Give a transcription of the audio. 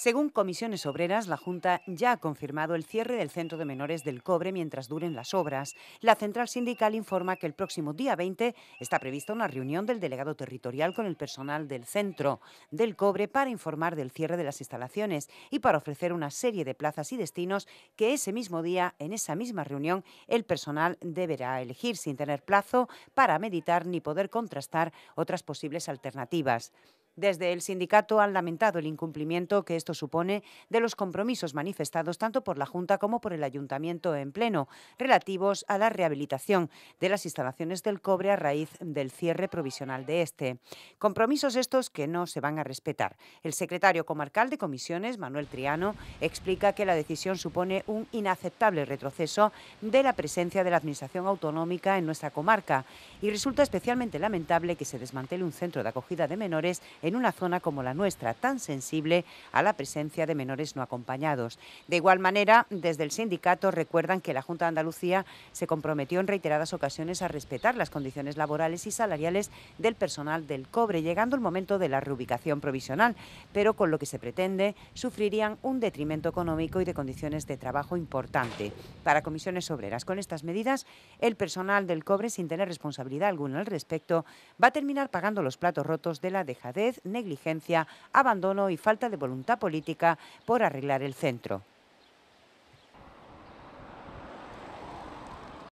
Según comisiones obreras, la Junta ya ha confirmado el cierre del centro de menores del cobre mientras duren las obras. La central sindical informa que el próximo día 20 está prevista una reunión del delegado territorial con el personal del centro del cobre para informar del cierre de las instalaciones y para ofrecer una serie de plazas y destinos que ese mismo día, en esa misma reunión, el personal deberá elegir sin tener plazo para meditar ni poder contrastar otras posibles alternativas. Desde el sindicato han lamentado el incumplimiento que esto supone de los compromisos manifestados tanto por la Junta como por el Ayuntamiento en pleno, relativos a la rehabilitación de las instalaciones del cobre a raíz del cierre provisional de este. Compromisos estos que no se van a respetar. El secretario comarcal de comisiones, Manuel Triano, explica que la decisión supone un inaceptable retroceso de la presencia de la Administración autonómica en nuestra comarca y resulta especialmente lamentable que se desmantele un centro de acogida de menores en una zona como la nuestra, tan sensible a la presencia de menores no acompañados. De igual manera, desde el sindicato recuerdan que la Junta de Andalucía se comprometió en reiteradas ocasiones a respetar las condiciones laborales y salariales del personal del cobre, llegando el momento de la reubicación provisional, pero con lo que se pretende sufrirían un detrimento económico y de condiciones de trabajo importante para comisiones obreras. Con estas medidas, el personal del cobre, sin tener responsabilidad alguna al respecto, va a terminar pagando los platos rotos de la dejadez negligencia, abandono y falta de voluntad política por arreglar el centro.